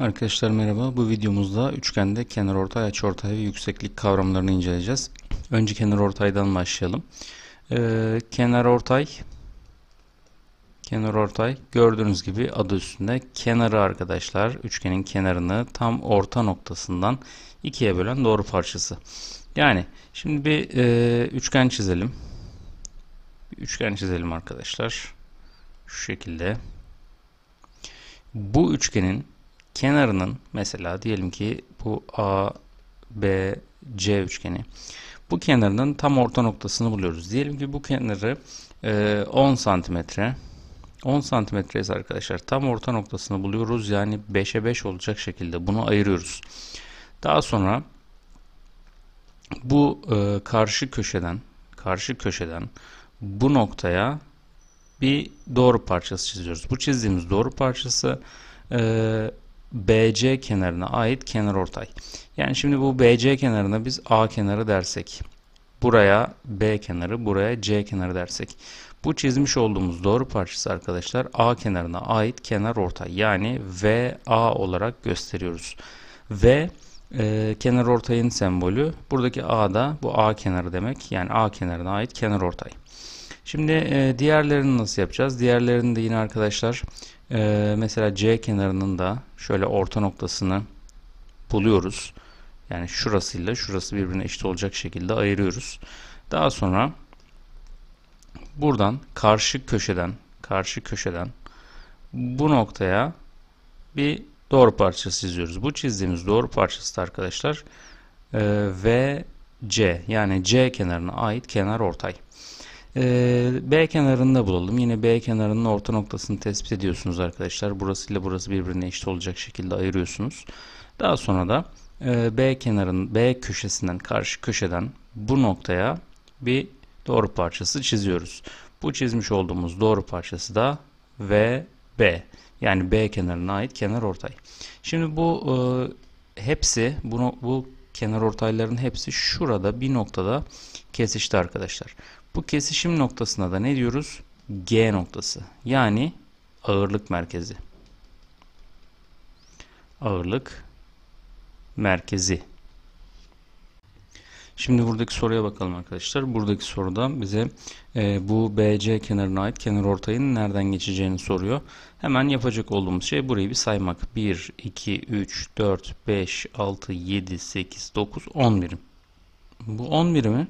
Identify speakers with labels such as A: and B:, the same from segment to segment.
A: Arkadaşlar merhaba. Bu videomuzda üçgende kenarortay, açıortay ve yükseklik kavramlarını inceleyeceğiz. Önce kenarortaydan başlayalım. Ee, kenarortay kenarortay gördüğünüz gibi adı üstünde kenarı arkadaşlar üçgenin kenarını tam orta noktasından ikiye bölen doğru parçası. Yani şimdi bir e, üçgen çizelim. Bir üçgen çizelim arkadaşlar. Şu şekilde. Bu üçgenin kenarının mesela diyelim ki bu A, B, C üçgeni. Bu kenarının tam orta noktasını buluyoruz. Diyelim ki bu kenarı e, 10 santimetre. 10 santimetre arkadaşlar tam orta noktasını buluyoruz. Yani 5'e 5 olacak şekilde bunu ayırıyoruz. Daha sonra bu e, karşı köşeden karşı köşeden bu noktaya bir doğru parçası çiziyoruz. Bu çizdiğimiz doğru parçası e, BC kenarına ait kenar ortay. Yani şimdi bu BC kenarına biz A kenarı dersek, buraya B kenarı, buraya C kenarı dersek. Bu çizmiş olduğumuz doğru parçası arkadaşlar A kenarına ait kenar ortay. Yani VA olarak gösteriyoruz. V e, kenar ortayın sembolü. Buradaki A da bu A kenarı demek. Yani A kenarına ait kenar ortay. Şimdi e, diğerlerini nasıl yapacağız? Diğerlerini de yine arkadaşlar ee, mesela C kenarının da şöyle orta noktasını buluyoruz. Yani şurasıyla şurası birbirine eşit olacak şekilde ayırıyoruz. Daha sonra buradan karşı köşeden karşı köşeden bu noktaya bir doğru parçası çiziyoruz. Bu çizdiğimiz doğru parçası da arkadaşlar e, VC yani C kenarına ait kenar ortay. E, B kenarında bulalım. Yine B kenarının orta noktasını tespit ediyorsunuz arkadaşlar. Burası ile burası birbirine eşit olacak şekilde ayırıyorsunuz. Daha sonra da e, B kenarın B köşesinden karşı köşeden bu noktaya bir doğru parçası çiziyoruz. Bu çizmiş olduğumuz doğru parçası da VB. Yani B kenarına ait kenar ortay. Şimdi bu e, hepsi bunu, bu kenar ortayların hepsi şurada bir noktada kesişti arkadaşlar. Bu kesişim noktasına da ne diyoruz? G noktası. Yani ağırlık merkezi. Ağırlık merkezi. Şimdi buradaki soruya bakalım arkadaşlar. Buradaki soruda bize e, bu BC kenarına ait kenar ortayın nereden geçeceğini soruyor. Hemen yapacak olduğumuz şey burayı bir saymak. 1, 2, 3, 4, 5, 6, 7, 8, 9, 10 birim. Bu 10 birimi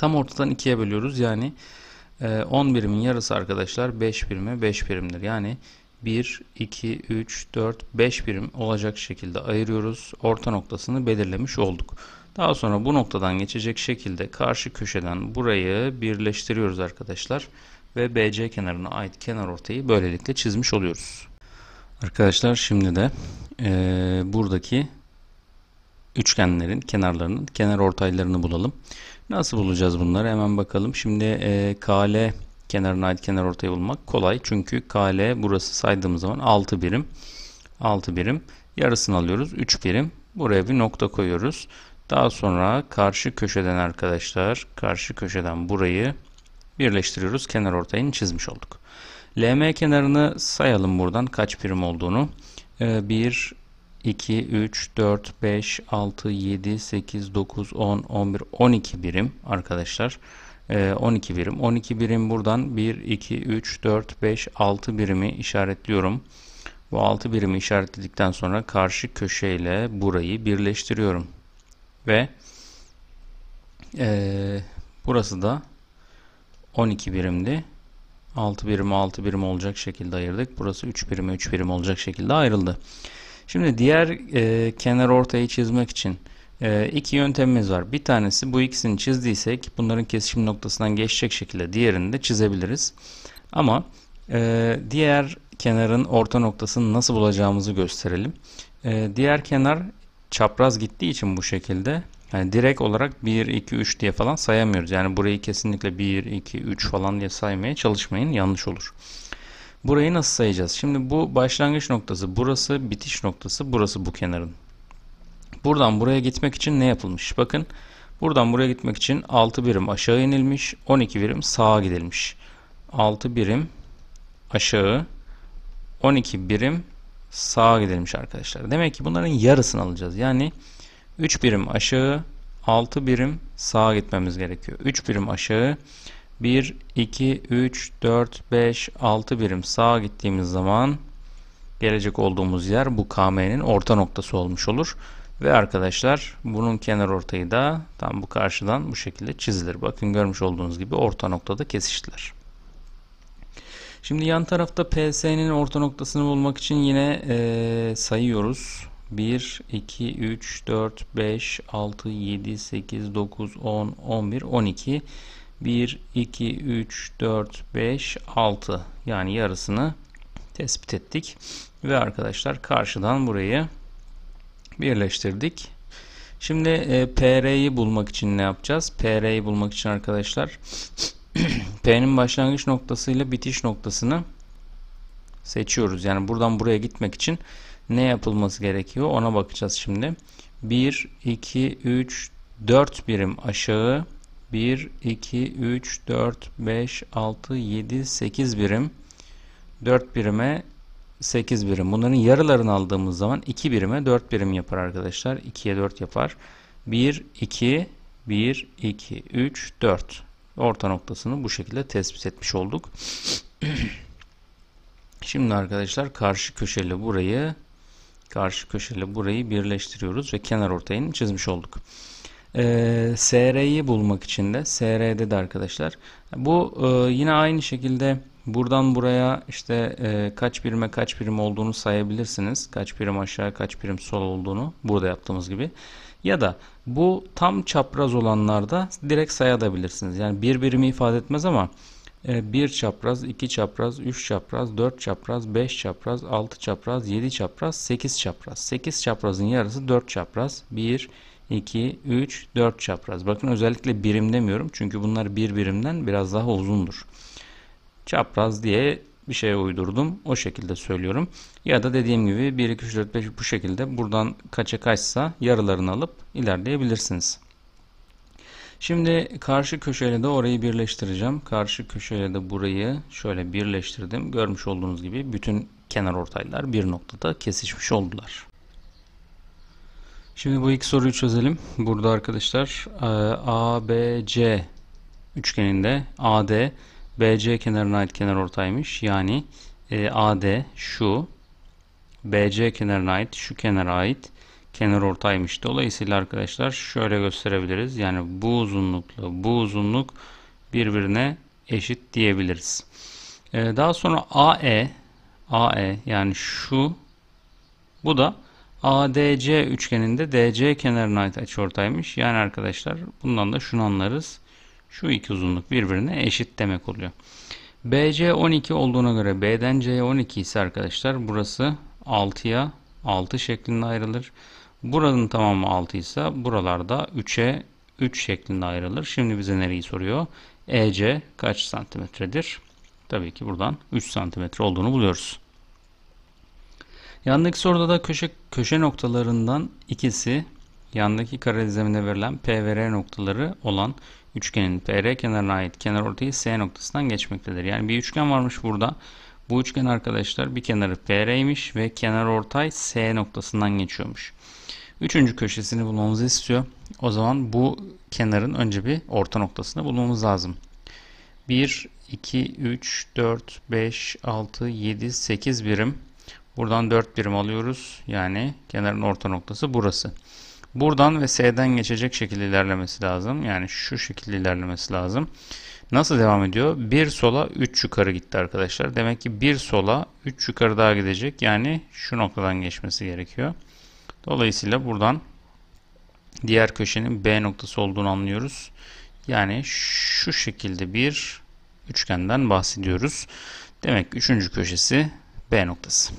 A: Tam ortadan ikiye bölüyoruz. Yani 10 e, birimin yarısı arkadaşlar 5 birime 5 birimdir. Yani 1, 2, 3, 4, 5 birim olacak şekilde ayırıyoruz. Orta noktasını belirlemiş olduk. Daha sonra bu noktadan geçecek şekilde karşı köşeden burayı birleştiriyoruz arkadaşlar. Ve BC kenarına ait kenar ortayı böylelikle çizmiş oluyoruz. Arkadaşlar şimdi de e, buradaki üçgenlerin kenarlarının kenar ortaylarını bulalım. Nasıl bulacağız bunları? Hemen bakalım. Şimdi e, KL kenarına ait kenar ortayı bulmak kolay. Çünkü KL burası saydığımız zaman 6 birim. 6 birim. Yarısını alıyoruz. 3 birim. Buraya bir nokta koyuyoruz. Daha sonra karşı köşeden arkadaşlar karşı köşeden burayı birleştiriyoruz. Kenar ortayını çizmiş olduk. LM kenarını sayalım buradan kaç birim olduğunu. 1, e, 2, 3, 4, 5, 6, 7, 8, 9, 10, 11, 12 birim arkadaşlar. 12 ee, birim. 12 birim buradan 1, 2, 3, 4, 5, 6 birimi işaretliyorum. Bu 6 birimi işaretledikten sonra karşı köşeyle burayı birleştiriyorum. Ve e, burası da 12 birimdi. 6 birim 6 birim olacak şekilde ayırdık. Burası 3 birim 3 birim olacak şekilde ayrıldı. Şimdi diğer e, kenar ortayı çizmek için e, iki yöntemimiz var. Bir tanesi bu ikisini çizdiysek bunların kesişim noktasından geçecek şekilde diğerini de çizebiliriz. Ama e, diğer kenarın orta noktasını nasıl bulacağımızı gösterelim. E, diğer kenar çapraz gittiği için bu şekilde yani direkt olarak 1, 2, 3 diye falan sayamıyoruz. Yani burayı kesinlikle 1, 2, 3 falan diye saymaya çalışmayın. Yanlış olur. Burayı nasıl sayacağız? Şimdi bu başlangıç noktası burası, bitiş noktası burası bu kenarın. Buradan buraya gitmek için ne yapılmış? Bakın buradan buraya gitmek için 6 birim aşağı inilmiş, 12 birim sağa gidilmiş. 6 birim aşağı, 12 birim sağa gidilmiş arkadaşlar. Demek ki bunların yarısını alacağız. Yani 3 birim aşağı, 6 birim sağa gitmemiz gerekiyor. 3 birim aşağı, 1, 2, 3, 4, 5, 6 birim sağa gittiğimiz zaman gelecek olduğumuz yer bu KM'nin orta noktası olmuş olur. Ve arkadaşlar bunun kenar ortayı da tam bu karşıdan bu şekilde çizilir. Bakın görmüş olduğunuz gibi orta noktada kesiştiler. Şimdi yan tarafta PS'nin orta noktasını bulmak için yine e, sayıyoruz. 1, 2, 3, 4, 5, 6, 7, 8, 9, 10, 11, 12. 12. 1, 2, 3, 4, 5, 6 yani yarısını tespit ettik. Ve arkadaşlar karşıdan burayı birleştirdik. Şimdi e, PR'yi bulmak için ne yapacağız? PR'yi bulmak için arkadaşlar P'nin başlangıç noktası ile bitiş noktasını seçiyoruz. Yani buradan buraya gitmek için ne yapılması gerekiyor ona bakacağız şimdi. 1, 2, 3, 4 birim aşağı 1, 2, 3, 4, 5, 6, 7, 8 birim. 4 birime 8 birim. Bunların yarılarını aldığımız zaman 2 birime 4 birim yapar arkadaşlar. 2'ye 4 yapar. 1, 2, 1, 2, 3, 4. Orta noktasını bu şekilde tespit etmiş olduk. Şimdi arkadaşlar karşı köşeli burayı karşı köşeli burayı birleştiriyoruz ve kenar ortayını çizmiş olduk. E, ee, SR'yi bulmak için de SR'de de arkadaşlar. Bu e, yine aynı şekilde buradan buraya işte e, kaç birime kaç birim olduğunu sayabilirsiniz. Kaç birim aşağı kaç birim sol olduğunu burada yaptığımız gibi. Ya da bu tam çapraz olanlarda direkt sayabilirsiniz. Yani bir birimi ifade etmez ama 1 e, çapraz, 2 çapraz, 3 çapraz, 4 çapraz, 5 çapraz, 6 çapraz, 7 çapraz, 8 çapraz. 8 çaprazın yarısı 4 çapraz. 1, 2, 3, 4 çapraz. Bakın özellikle birim demiyorum. Çünkü bunlar bir birimden biraz daha uzundur. Çapraz diye bir şey uydurdum. O şekilde söylüyorum. Ya da dediğim gibi 1, 2, 3, 4, 5 bu şekilde buradan kaça kaçsa yarılarını alıp ilerleyebilirsiniz. Şimdi karşı köşeyle de orayı birleştireceğim. Karşı köşeyle de burayı şöyle birleştirdim. Görmüş olduğunuz gibi bütün kenar ortaylar bir noktada kesişmiş oldular. Şimdi bu iki soruyu çözelim. Burada arkadaşlar e, ABC üçgeninde AD BC kenarına ait kenar ortaymış. Yani e, AD şu BC kenarına ait şu kenara ait kenar ortaymış. Dolayısıyla arkadaşlar şöyle gösterebiliriz. Yani bu uzunlukla bu uzunluk birbirine eşit diyebiliriz. E, daha sonra AE AE yani şu bu da ADC üçgeninde DC kenarına ait açıortaymış. Yani arkadaşlar bundan da şunu anlarız. Şu iki uzunluk birbirine eşit demek oluyor. BC 12 olduğuna göre B'den C'ye 12 ise arkadaşlar burası 6'ya 6 şeklinde ayrılır. Buranın tamamı 6 ise buralarda 3'e 3 şeklinde ayrılır. Şimdi bize nereyi soruyor? EC kaç santimetredir? Tabii ki buradan 3 santimetre olduğunu buluyoruz. Yandaki soruda da köşe, köşe noktalarından ikisi yandaki kare dizemine verilen P ve R noktaları olan üçgenin PR kenarına ait kenarortayı S noktasından geçmektedir. Yani bir üçgen varmış burada. Bu üçgen arkadaşlar bir kenarı PR'ymiş ve kenarortay S noktasından geçiyormuş. Üçüncü köşesini bulmamızı istiyor. O zaman bu kenarın önce bir orta noktasını bulmamız lazım. 1, 2, 3, 4, 5, 6, 7, 8 birim Buradan 4 birim alıyoruz. Yani kenarın orta noktası burası. Buradan ve S'den geçecek şekilde ilerlemesi lazım. Yani şu şekilde ilerlemesi lazım. Nasıl devam ediyor? 1 sola 3 yukarı gitti arkadaşlar. Demek ki 1 sola 3 yukarı daha gidecek. Yani şu noktadan geçmesi gerekiyor. Dolayısıyla buradan diğer köşenin B noktası olduğunu anlıyoruz. Yani şu şekilde bir üçgenden bahsediyoruz. Demek ki üçüncü köşesi B noktası.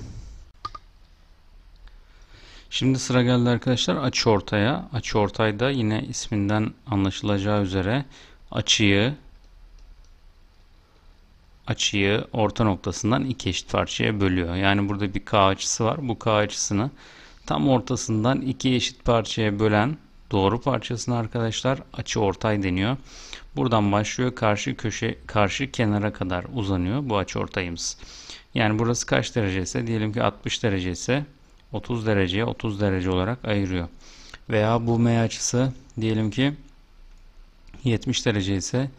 A: Şimdi sıra geldi arkadaşlar açı ortaya. Açı ortayda yine isminden anlaşılacağı üzere açıyı açıyı orta noktasından iki eşit parçaya bölüyor. Yani burada bir K açısı var. Bu K açısını tam ortasından iki eşit parçaya bölen doğru parçasına arkadaşlar açı ortay deniyor. Buradan başlıyor karşı köşe karşı kenara kadar uzanıyor bu açı ortayımız. Yani burası kaç derece ise diyelim ki 60 derece ise 30 dereceye 30 derece olarak ayırıyor. Veya bu M açısı diyelim ki 70 derece ise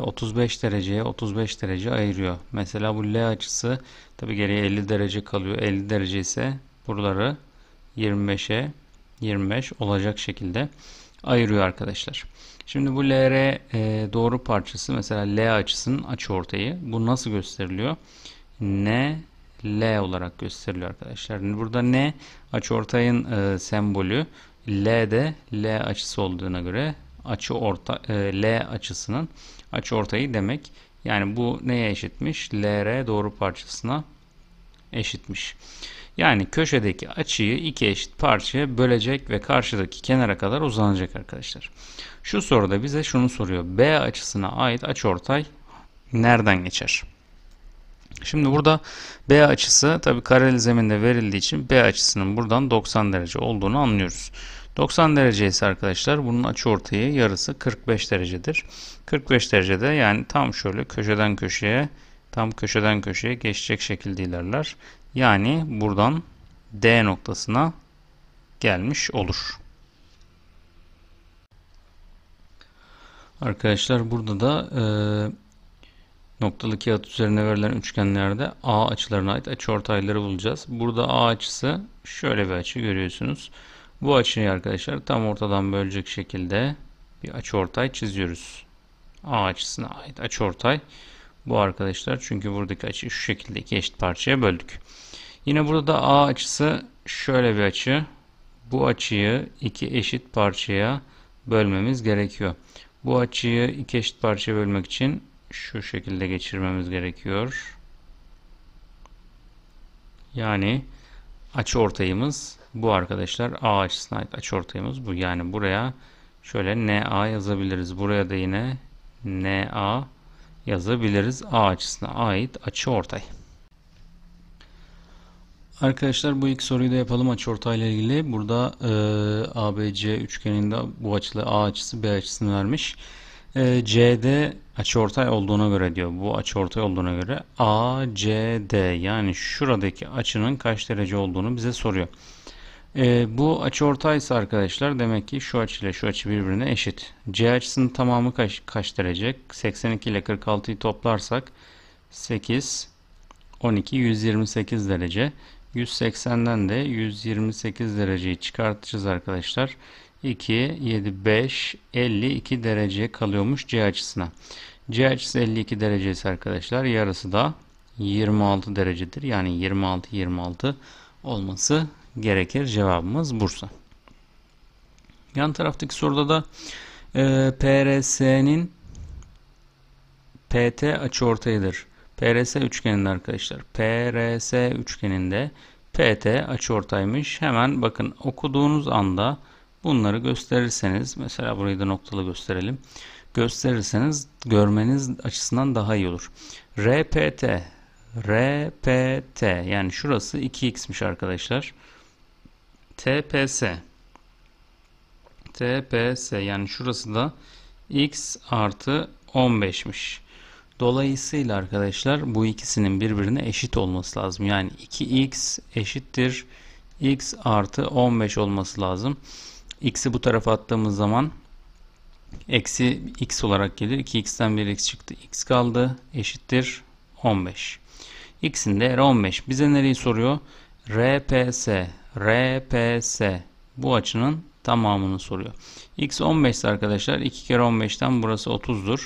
A: 35 e, dereceye 35 derece ayırıyor. Mesela bu L açısı tabi geriye 50 derece kalıyor. 50 derece ise buraları 25'e 25 olacak şekilde ayırıyor arkadaşlar. Şimdi bu LR e, doğru parçası mesela L açısının açıortayı. Bu nasıl gösteriliyor? N L olarak gösteriliyor arkadaşlar. burada ne açıortayın e, sembolü. L de L açısı olduğuna göre açı orta e, L açısının açı ortayı demek. Yani bu neye eşitmiş? LR doğru parçasına eşitmiş. Yani köşedeki açıyı iki eşit parçaya bölecek ve karşıdaki kenara kadar uzanacak arkadaşlar. Şu soruda bize şunu soruyor. B açısına ait açıortay nereden geçer? Şimdi burada B açısı tabi kareli zeminde verildiği için B açısının buradan 90 derece olduğunu anlıyoruz. 90 derece ise arkadaşlar bunun açı ortayı yarısı 45 derecedir. 45 derecede yani tam şöyle köşeden köşeye tam köşeden köşeye geçecek şekilde ilerler. Yani buradan D noktasına gelmiş olur. Arkadaşlar burada da e, Noktalı kağıt üzerine verilen üçgenlerde A açılarına ait açıortayları bulacağız. Burada A açısı şöyle bir açı görüyorsunuz. Bu açıyı arkadaşlar tam ortadan bölecek şekilde bir açıortay çiziyoruz. A açısına ait açıortay bu arkadaşlar. Çünkü buradaki açı şu şekilde iki eşit parçaya böldük. Yine burada da A açısı şöyle bir açı. Bu açıyı iki eşit parçaya bölmemiz gerekiyor. Bu açıyı iki eşit parçaya bölmek için şu şekilde geçirmemiz gerekiyor. Yani açı ortayımız bu arkadaşlar. A açısına ait açı ortayımız bu. Yani buraya şöyle NA yazabiliriz. Buraya da yine NA yazabiliriz. A açısına ait açı ortay. Arkadaşlar bu ilk soruyu da yapalım açıortay ile ilgili. Burada e, ABC üçgeninde bu açılı A açısı B açısını vermiş e, CD açıortay olduğuna göre diyor. Bu açıortay olduğuna göre ACD yani şuradaki açının kaç derece olduğunu bize soruyor. E, bu açıortaysa arkadaşlar demek ki şu açı ile şu açı birbirine eşit. C açısının tamamı kaç, kaç derece? 82 ile 46'yı toplarsak 8 12 128 derece. 180'den de 128 dereceyi çıkartacağız arkadaşlar. 2, 7, 5, 52 derece kalıyormuş C açısına. C açısı 52 derecesi arkadaşlar. Yarısı da 26 derecedir. Yani 26, 26 olması gerekir. Cevabımız Bursa. Yan taraftaki soruda da e, PRS'nin PT açıortayıdır. PRS üçgeninde arkadaşlar. PRS üçgeninde PT açı ortaymış. Hemen bakın okuduğunuz anda Bunları gösterirseniz mesela burayı da noktalı gösterelim. Gösterirseniz görmeniz açısından daha iyi olur. RPT RPT yani şurası 2x'miş arkadaşlar. TPS TPS yani şurası da x artı 15'miş. Dolayısıyla arkadaşlar bu ikisinin birbirine eşit olması lazım. Yani 2x eşittir x artı 15 olması lazım x'i bu tarafa attığımız zaman eksi x olarak gelir. 2x'ten 1x çıktı. x kaldı. Eşittir 15. x'in değeri 15. Bize nereyi soruyor? RPS. RPS. Bu açının tamamını soruyor. x 15 arkadaşlar 2 kere 15'ten burası 30'dur.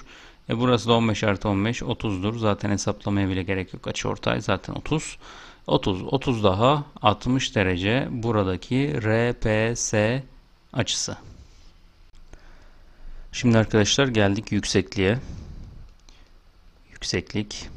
A: E burası da 15 artı 15 30'dur. Zaten hesaplamaya bile gerek yok. Açı ortay zaten 30. 30. 30 daha 60 derece buradaki RPS açısı. Şimdi arkadaşlar geldik yüksekliğe. Yükseklik.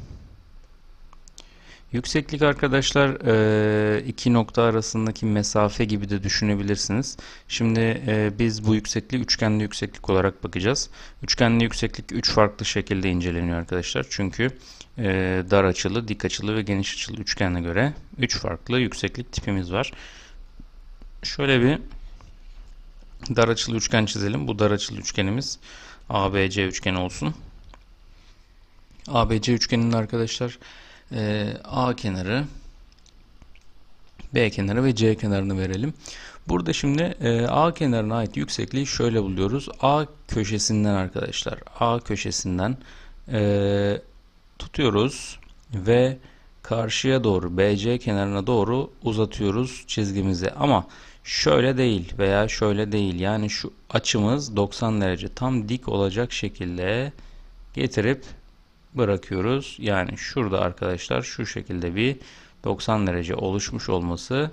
A: Yükseklik arkadaşlar e, iki nokta arasındaki mesafe gibi de düşünebilirsiniz. Şimdi e, biz bu yüksekliği üçgenli yükseklik olarak bakacağız. Üçgenli yükseklik üç farklı şekilde inceleniyor arkadaşlar. Çünkü e, dar açılı, dik açılı ve geniş açılı üçgenle göre üç farklı yükseklik tipimiz var. Şöyle bir Dar açılı üçgen çizelim. Bu dar açılı üçgenimiz ABC üçgeni olsun. ABC üçgeninin arkadaşlar e, A kenarı B kenarı ve C kenarını verelim. Burada şimdi e, A kenarına ait yüksekliği şöyle buluyoruz. A köşesinden arkadaşlar. A köşesinden e, tutuyoruz ve karşıya doğru BC kenarına doğru uzatıyoruz çizgimizi. Ama bu şöyle değil veya şöyle değil. Yani şu açımız 90 derece tam dik olacak şekilde getirip bırakıyoruz. Yani şurada arkadaşlar şu şekilde bir 90 derece oluşmuş olması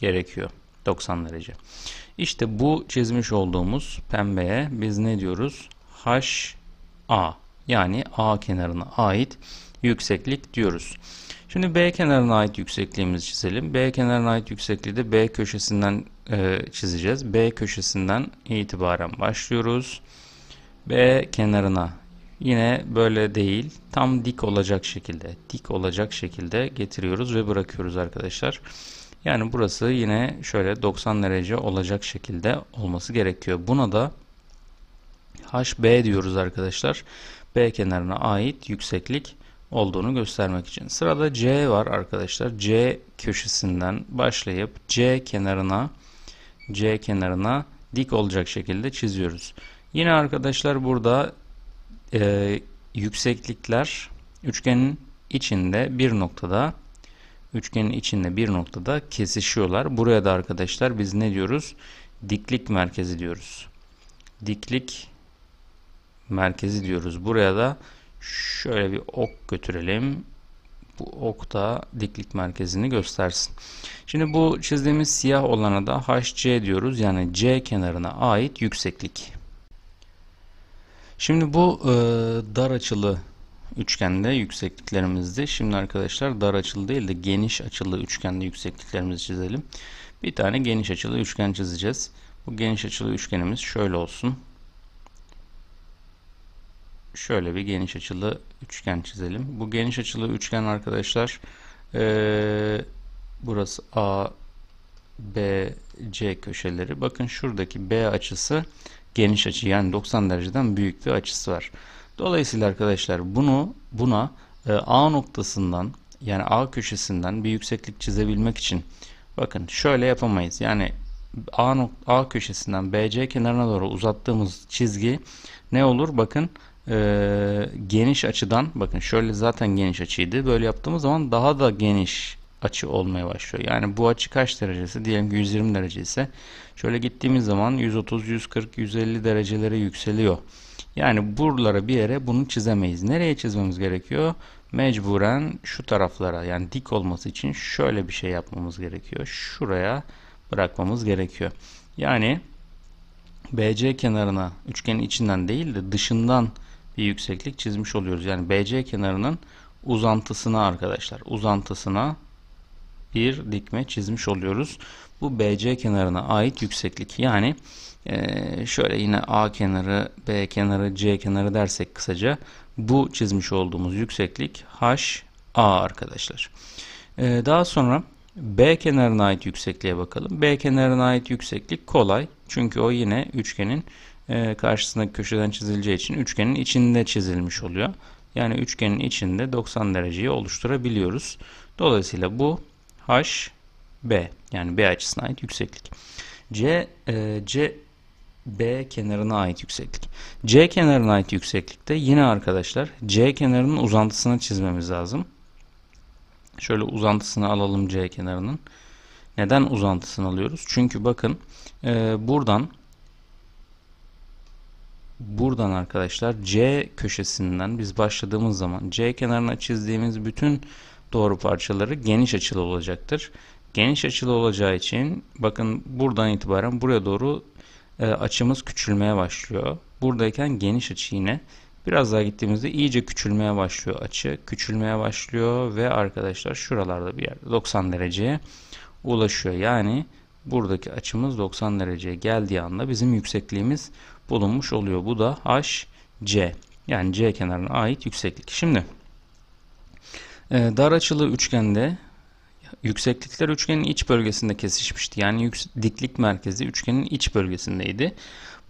A: gerekiyor. 90 derece. işte bu çizmiş olduğumuz pembeye biz ne diyoruz? a yani A kenarına ait yükseklik diyoruz. Şimdi B kenarına ait yüksekliğimizi çizelim. B kenarına ait yüksekliği de B köşesinden e, çizeceğiz. B köşesinden itibaren başlıyoruz. B kenarına yine böyle değil tam dik olacak şekilde dik olacak şekilde getiriyoruz ve bırakıyoruz arkadaşlar. Yani burası yine şöyle 90 derece olacak şekilde olması gerekiyor. Buna da HB diyoruz arkadaşlar. B kenarına ait yükseklik olduğunu göstermek için. Sırada C var arkadaşlar. C köşesinden başlayıp C kenarına C kenarına dik olacak şekilde çiziyoruz. Yine arkadaşlar burada e, yükseklikler üçgenin içinde bir noktada üçgenin içinde bir noktada kesişiyorlar. Buraya da arkadaşlar biz ne diyoruz? Diklik merkezi diyoruz. Diklik merkezi diyoruz. Buraya da Şöyle bir ok götürelim. Bu ok da diklik merkezini göstersin. Şimdi bu çizdiğimiz siyah olana da HC diyoruz. Yani C kenarına ait yükseklik. Şimdi bu e, dar açılı üçgende yüksekliklerimizdi. Şimdi arkadaşlar dar açılı değil de geniş açılı üçgende yüksekliklerimizi çizelim. Bir tane geniş açılı üçgen çizeceğiz. Bu geniş açılı üçgenimiz şöyle olsun şöyle bir geniş açılı üçgen çizelim. Bu geniş açılı üçgen arkadaşlar e, burası A, B, C köşeleri. Bakın şuradaki B açısı geniş açı yani 90 dereceden büyük bir açısı var. Dolayısıyla arkadaşlar bunu buna e, A noktasından yani A köşesinden bir yükseklik çizebilmek için bakın şöyle yapamayız. Yani A, nokta, A köşesinden BC kenarına doğru uzattığımız çizgi ne olur? Bakın e, geniş açıdan bakın şöyle zaten geniş açıydı. Böyle yaptığımız zaman daha da geniş açı olmaya başlıyor. Yani bu açı kaç derecesi? Diyelim ki 120 derece ise şöyle gittiğimiz zaman 130, 140, 150 derecelere yükseliyor. Yani buralara bir yere bunu çizemeyiz. Nereye çizmemiz gerekiyor? Mecburen şu taraflara yani dik olması için şöyle bir şey yapmamız gerekiyor. Şuraya bırakmamız gerekiyor. Yani BC kenarına üçgenin içinden değil de dışından bir yükseklik çizmiş oluyoruz. Yani BC kenarının uzantısına arkadaşlar uzantısına bir dikme çizmiş oluyoruz. Bu BC kenarına ait yükseklik. Yani e, şöyle yine A kenarı, B kenarı, C kenarı dersek kısaca bu çizmiş olduğumuz yükseklik HA arkadaşlar. E, daha sonra B kenarına ait yüksekliğe bakalım. B kenarına ait yükseklik kolay. Çünkü o yine üçgenin e, karşısındaki köşeden çizileceği için üçgenin içinde çizilmiş oluyor. Yani üçgenin içinde 90 dereceyi oluşturabiliyoruz. Dolayısıyla bu H B yani B açısına ait yükseklik. C e, C B kenarına ait yükseklik. C kenarına ait yükseklikte yine arkadaşlar C kenarının uzantısını çizmemiz lazım. Şöyle uzantısını alalım C kenarının. Neden uzantısını alıyoruz? Çünkü bakın e, buradan buradan arkadaşlar C köşesinden biz başladığımız zaman C kenarına çizdiğimiz bütün doğru parçaları geniş açılı olacaktır. Geniş açılı olacağı için bakın buradan itibaren buraya doğru e, açımız küçülmeye başlıyor. Buradayken geniş açı yine. Biraz daha gittiğimizde iyice küçülmeye başlıyor açı. Küçülmeye başlıyor ve arkadaşlar şuralarda bir yerde 90 dereceye ulaşıyor. Yani buradaki açımız 90 dereceye geldiği anda bizim yüksekliğimiz bulunmuş oluyor. Bu da HC. Yani C kenarına ait yükseklik. Şimdi e, dar açılı üçgende yükseklikler üçgenin iç bölgesinde kesişmişti. Yani diklik merkezi üçgenin iç bölgesindeydi.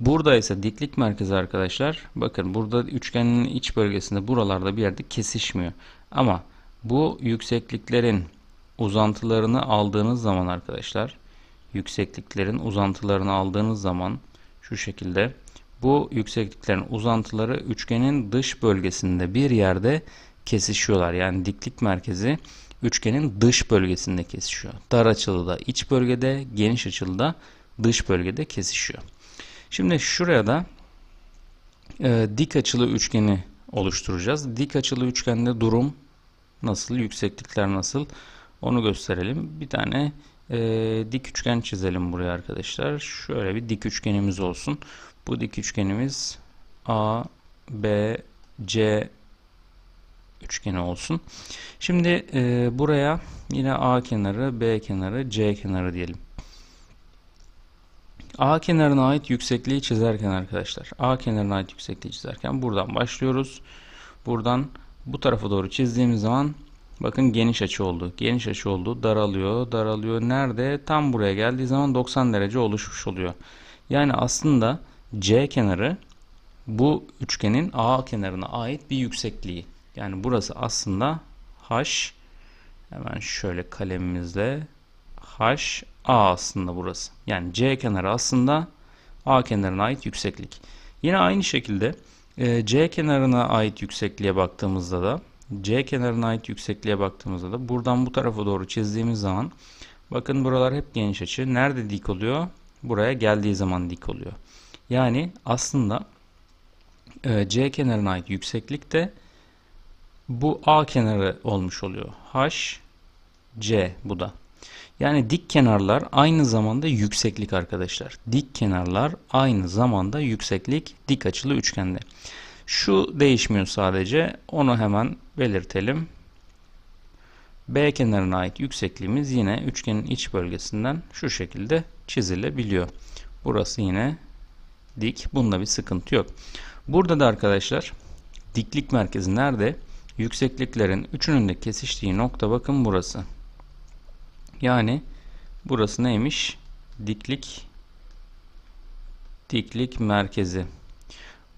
A: Burada ise diklik merkezi arkadaşlar bakın burada üçgenin iç bölgesinde buralarda bir yerde kesişmiyor. Ama bu yüksekliklerin uzantılarını aldığınız zaman arkadaşlar yüksekliklerin uzantılarını aldığınız zaman şu şekilde bu yüksekliklerin uzantıları üçgenin dış bölgesinde bir yerde kesişiyorlar. Yani diklik merkezi üçgenin dış bölgesinde kesişiyor. Dar açılıda iç bölgede, geniş açılıda dış bölgede kesişiyor. Şimdi şuraya da e, dik açılı üçgeni oluşturacağız. Dik açılı üçgende durum nasıl, yükseklikler nasıl onu gösterelim. Bir tane e, dik üçgen çizelim buraya arkadaşlar. Şöyle bir dik üçgenimiz olsun. Bu dik üçgenimiz A, B, C üçgeni olsun. Şimdi e, buraya yine A kenarı, B kenarı, C kenarı diyelim. A kenarına ait yüksekliği çizerken arkadaşlar. A kenarına ait yüksekliği çizerken buradan başlıyoruz. Buradan bu tarafa doğru çizdiğimiz zaman bakın geniş açı oldu. Geniş açı oldu. Daralıyor. Daralıyor. Nerede? Tam buraya geldiği zaman 90 derece oluşmuş oluyor. Yani aslında bu C kenarı bu üçgenin A kenarına ait bir yüksekliği. Yani burası aslında H hemen şöyle kalemimizle H A aslında burası. Yani C kenarı aslında A kenarına ait yükseklik. Yine aynı şekilde e, C kenarına ait yüksekliğe baktığımızda da C kenarına ait yüksekliğe baktığımızda da buradan bu tarafa doğru çizdiğimiz zaman bakın buralar hep geniş açı. Nerede dik oluyor? Buraya geldiği zaman dik oluyor. Yani aslında e, C kenarına ait yükseklik de bu A kenarı olmuş oluyor. H, C bu da. Yani dik kenarlar aynı zamanda yükseklik arkadaşlar. Dik kenarlar aynı zamanda yükseklik dik açılı üçgende. Şu değişmiyor sadece. Onu hemen belirtelim. B kenarına ait yüksekliğimiz yine üçgenin iç bölgesinden şu şekilde çizilebiliyor. Burası yine dik. Bunda bir sıkıntı yok. Burada da arkadaşlar diklik merkezi nerede? Yüksekliklerin üçünün de kesiştiği nokta bakın burası. Yani burası neymiş? Diklik diklik merkezi.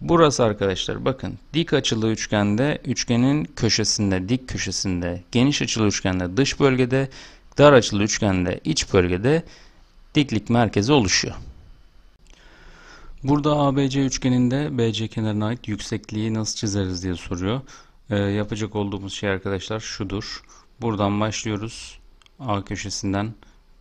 A: Burası arkadaşlar bakın dik açılı üçgende üçgenin köşesinde dik köşesinde geniş açılı üçgende dış bölgede dar açılı üçgende iç bölgede diklik merkezi oluşuyor. Burada ABC üçgeninde BC kenarına ait yüksekliği nasıl çizeriz diye soruyor. Ee, yapacak olduğumuz şey arkadaşlar şudur. Buradan başlıyoruz. A köşesinden.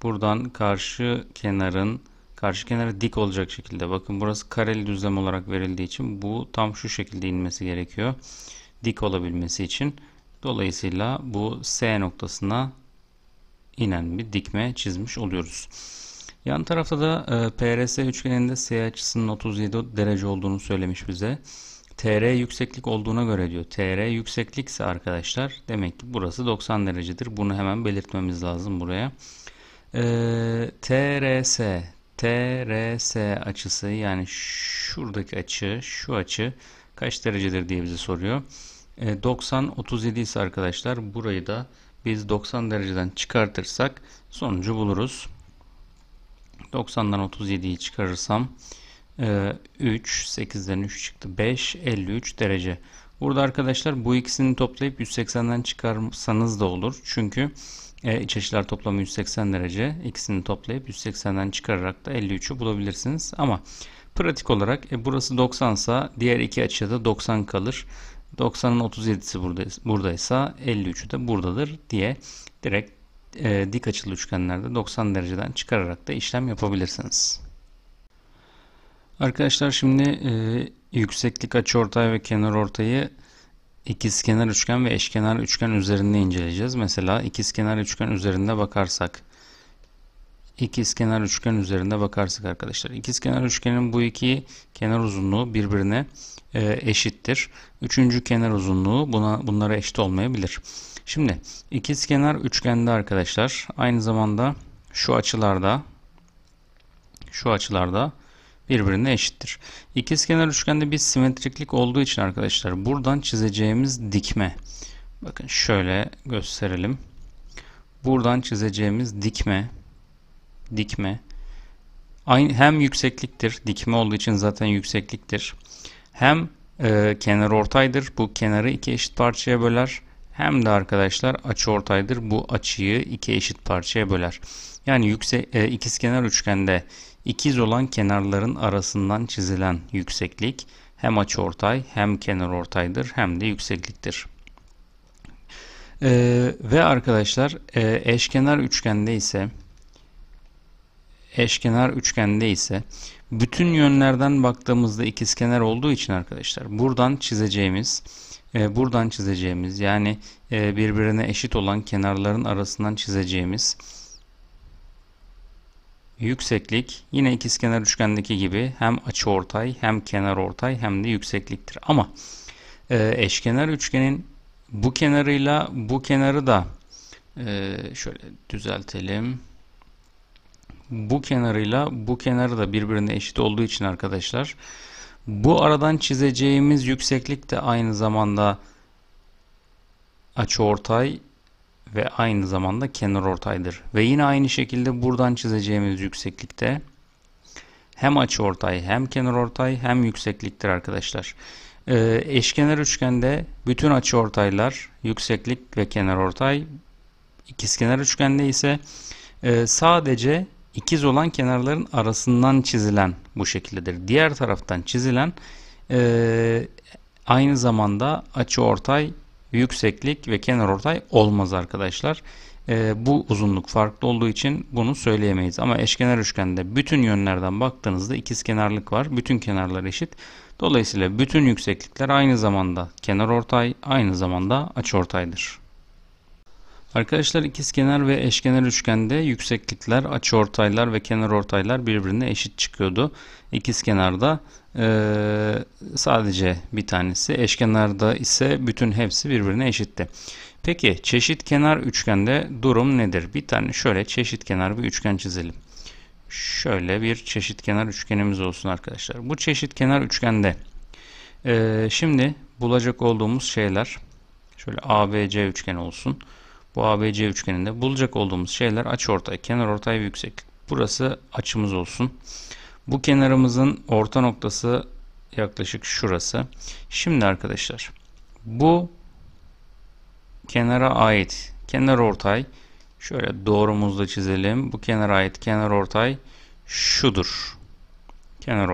A: Buradan karşı kenarın karşı kenara dik olacak şekilde. Bakın burası kareli düzlem olarak verildiği için bu tam şu şekilde inmesi gerekiyor. Dik olabilmesi için. Dolayısıyla bu S noktasına inen bir dikme çizmiş oluyoruz. Yan tarafta da e, PRS üçgeninde S açısının 37 derece olduğunu söylemiş bize. TR yükseklik olduğuna göre diyor. TR yükseklikse arkadaşlar demek ki burası 90 derecedir. Bunu hemen belirtmemiz lazım buraya. E, TRS TRS açısı yani şuradaki açı şu açı kaç derecedir diye bize soruyor. E, 90 37 ise arkadaşlar burayı da biz 90 dereceden çıkartırsak sonucu buluruz. 90'dan 37'yi çıkarırsam 3, 8'den 3 çıktı. 5, 53 derece. Burada arkadaşlar bu ikisini toplayıp 180'den çıkarsanız da olur. Çünkü e, iç açılar toplamı 180 derece. İkisini toplayıp 180'den çıkararak da 53'ü bulabilirsiniz. Ama pratik olarak e, burası 90 sa diğer iki açıda 90 kalır. 90'ın 37'si buradaysa 53'ü de buradadır diye direkt e, dik açılı üçgenlerde 90 dereceden çıkararak da işlem yapabilirsiniz. Arkadaşlar şimdi e, yükseklik açıortay ve kenar ortayı ikizkenar üçgen ve eşkenar üçgen üzerinde inceleyeceğiz. Mesela ikizkenar üçgen üzerinde bakarsak ikizkenar üçgen üzerinde bakarsak arkadaşlar ikizkenar üçgenin bu iki kenar uzunluğu birbirine e, eşittir. Üçüncü kenar uzunluğu buna bunlara eşit olmayabilir. Şimdi ikizkenar üçgende arkadaşlar aynı zamanda şu açılarda şu açılarda birbirine eşittir. İkizkenar üçgende bir simetriklik olduğu için arkadaşlar buradan çizeceğimiz dikme bakın şöyle gösterelim. Buradan çizeceğimiz dikme dikme aynı hem yüksekliktir. Dikme olduğu için zaten yüksekliktir. Hem e, kenar ortaydır. Bu kenarı iki eşit parçaya böler hem de arkadaşlar açı ortaydır. Bu açıyı iki eşit parçaya böler. Yani yüksek e, ikizkenar üçgende ikiz olan kenarların arasından çizilen yükseklik hem açı ortay hem kenar ortaydır hem de yüksekliktir. Ee, ve arkadaşlar e, eşkenar üçgende ise eşkenar üçgende ise bütün yönlerden baktığımızda ikizkenar olduğu için arkadaşlar buradan çizeceğimiz e, buradan çizeceğimiz yani e, birbirine eşit olan kenarların arasından çizeceğimiz yükseklik yine ikizkenar üçgendeki gibi hem açıortay hem kenar ortay hem de yüksekliktir. Ama e, eşkenar üçgenin bu kenarıyla bu kenarı da e, şöyle düzeltelim. Bu kenarıyla bu kenarı da birbirine eşit olduğu için arkadaşlar bu aradan çizeceğimiz yükseklik de aynı zamanda açıortay ve aynı zamanda kenar ortaydır. Ve yine aynı şekilde buradan çizeceğimiz yükseklikte hem açıortay hem kenar ortay hem yüksekliktir arkadaşlar. Ee, eşkenar üçgende bütün açıortaylar yükseklik ve kenar ortay. İkizkenar üçgende ise e, sadece ikiz olan kenarların arasından çizilen bu şekildedir. Diğer taraftan çizilen e, aynı zamanda açı ortay, yükseklik ve kenar ortay olmaz arkadaşlar. E, bu uzunluk farklı olduğu için bunu söyleyemeyiz. Ama eşkenar üçgende bütün yönlerden baktığınızda ikiz kenarlık var. Bütün kenarlar eşit. Dolayısıyla bütün yükseklikler aynı zamanda kenar ortay, aynı zamanda açı ortaydır. Arkadaşlar ikizkenar ve eşkenar üçgende yükseklikler, açıortaylar ve kenarortaylar birbirine eşit çıkıyordu. İkizkenarda e, sadece bir tanesi, eşkenarda ise bütün hepsi birbirine eşitti. Peki çeşit kenar üçgende durum nedir? Bir tane şöyle çeşit kenar bir üçgen çizelim. Şöyle bir çeşit kenar üçgenimiz olsun arkadaşlar. Bu çeşit kenar üçgende e, şimdi bulacak olduğumuz şeyler şöyle ABC üçgen olsun. Bu ABC üçgeninde bulacak olduğumuz şeyler açıortay, kenarortay ve yükseklik. Burası açımız olsun. Bu kenarımızın orta noktası yaklaşık şurası. Şimdi arkadaşlar bu kenara ait kenar ortay şöyle doğrumuzla çizelim. Bu kenara ait kenar ortay şudur. Kenar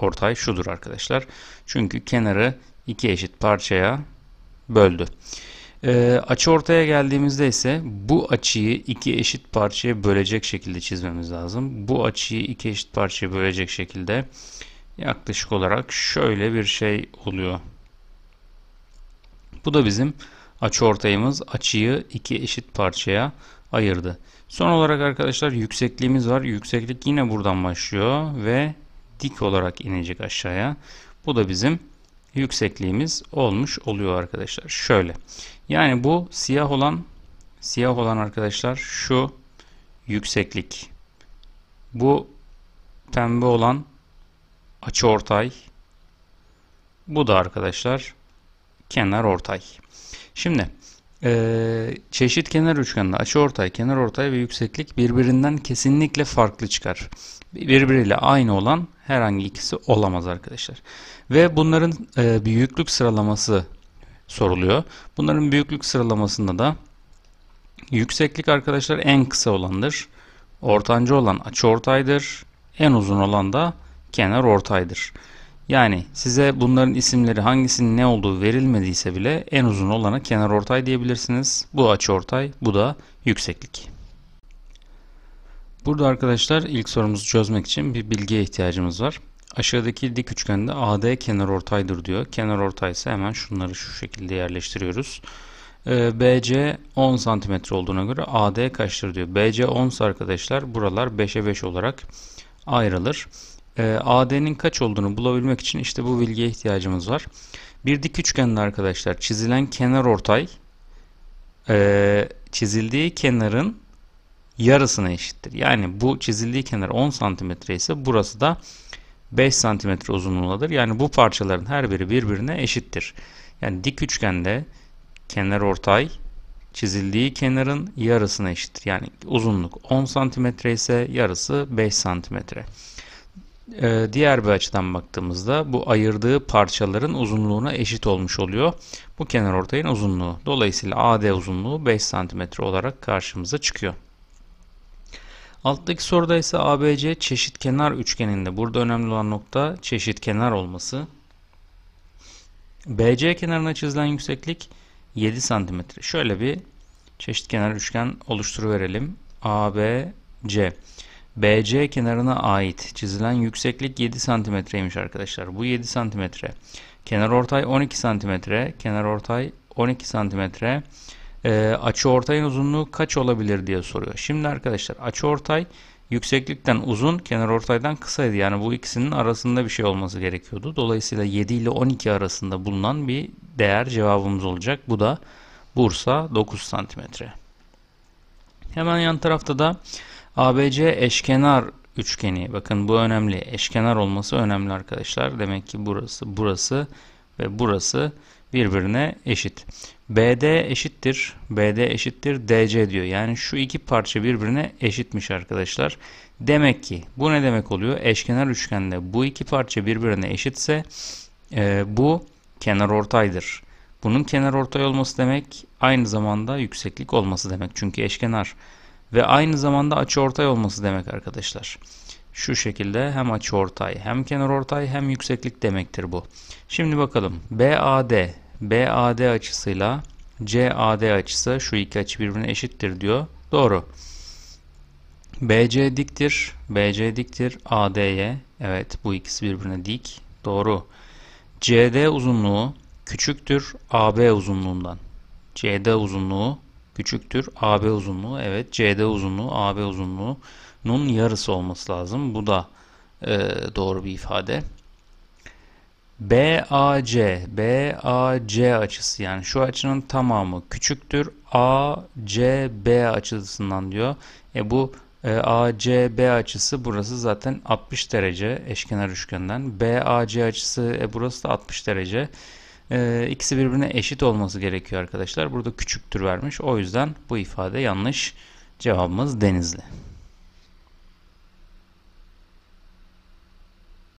A: ortay şudur arkadaşlar. Çünkü kenarı iki eşit parçaya böldü. E, açı ortaya geldiğimizde ise bu açıyı iki eşit parçaya bölecek şekilde çizmemiz lazım. Bu açıyı iki eşit parçaya bölecek şekilde yaklaşık olarak şöyle bir şey oluyor. Bu da bizim açı ortayımız açıyı iki eşit parçaya ayırdı. Son olarak arkadaşlar yüksekliğimiz var. Yükseklik yine buradan başlıyor ve dik olarak inecek aşağıya. Bu da bizim yüksekliğimiz olmuş oluyor arkadaşlar. Şöyle. Yani bu siyah olan siyah olan arkadaşlar şu yükseklik. Bu pembe olan açı ortay. Bu da arkadaşlar kenar ortay. Şimdi ee, çeşit kenar üçgende açı ortay, kenar ortay ve yükseklik birbirinden kesinlikle farklı çıkar. Birbiriyle aynı olan herhangi ikisi olamaz arkadaşlar. Ve bunların e, büyüklük sıralaması soruluyor. Bunların büyüklük sıralamasında da yükseklik arkadaşlar en kısa olandır. ortancı olan açı ortaydır, En uzun olan da kenar ortaydır. Yani size bunların isimleri hangisinin ne olduğu verilmediyse bile en uzun olana kenar ortay diyebilirsiniz. Bu açı ortay, bu da yükseklik. Burada arkadaşlar ilk sorumuzu çözmek için bir bilgiye ihtiyacımız var. Aşağıdaki dik üçgende AD kenar ortaydır diyor. Kenar ortay ise hemen şunları şu şekilde yerleştiriyoruz. BC 10 cm olduğuna göre AD kaçtır diyor. BC 10 arkadaşlar buralar 5'e 5 olarak ayrılır e, ee, AD'nin kaç olduğunu bulabilmek için işte bu bilgiye ihtiyacımız var. Bir dik üçgende arkadaşlar çizilen kenar ortay e, çizildiği kenarın yarısına eşittir. Yani bu çizildiği kenar 10 cm ise burası da 5 cm uzunluğundadır. Yani bu parçaların her biri birbirine eşittir. Yani dik üçgende kenar ortay çizildiği kenarın yarısına eşittir. Yani uzunluk 10 cm ise yarısı 5 cm. Ee, diğer bir açıdan baktığımızda bu ayırdığı parçaların uzunluğuna eşit olmuş oluyor. Bu kenar ortayın uzunluğu. Dolayısıyla AD uzunluğu 5 cm olarak karşımıza çıkıyor. Alttaki soruda ise ABC çeşit kenar üçgeninde. Burada önemli olan nokta çeşit kenar olması. BC kenarına çizilen yükseklik 7 cm. Şöyle bir çeşit kenar üçgen oluşturuverelim. ABC. BC kenarına ait çizilen yükseklik 7 santimetreymiş arkadaşlar. Bu 7 santimetre. Kenar ortay 12 santimetre. Kenar ortay 12 santimetre. E, açı ortayın uzunluğu kaç olabilir diye soruyor. Şimdi arkadaşlar açı ortay yükseklikten uzun kenar ortaydan kısaydı. Yani bu ikisinin arasında bir şey olması gerekiyordu. Dolayısıyla 7 ile 12 arasında bulunan bir değer cevabımız olacak. Bu da Bursa 9 santimetre. Hemen yan tarafta da ABC eşkenar üçgeni. Bakın bu önemli. Eşkenar olması önemli arkadaşlar. Demek ki burası, burası ve burası birbirine eşit. BD eşittir. BD eşittir DC diyor. Yani şu iki parça birbirine eşitmiş arkadaşlar. Demek ki bu ne demek oluyor? Eşkenar üçgende bu iki parça birbirine eşitse e, bu kenar ortaydır. Bunun kenar ortay olması demek aynı zamanda yükseklik olması demek. Çünkü eşkenar ve aynı zamanda açıortay olması demek arkadaşlar. Şu şekilde hem açıortay hem kenarortay hem yükseklik demektir bu. Şimdi bakalım BAD BAD açısıyla CAD açısı şu iki açı birbirine eşittir diyor. Doğru. BC diktir. BC diktir AD'ye. Evet bu ikisi birbirine dik. Doğru. CD uzunluğu küçüktür AB uzunluğundan. CD uzunluğu küçüktür AB uzunluğu. Evet CD uzunluğu AB uzunluğunun yarısı olması lazım. Bu da e, doğru bir ifade. BAC BAC açısı yani şu açının tamamı küçüktür ACB açısından diyor. E bu e, ACB açısı burası zaten 60 derece eşkenar üçgenden. BAC açısı e, burası da 60 derece e, ikisi birbirine eşit olması gerekiyor arkadaşlar. Burada küçüktür vermiş. O yüzden bu ifade yanlış. Cevabımız Denizli.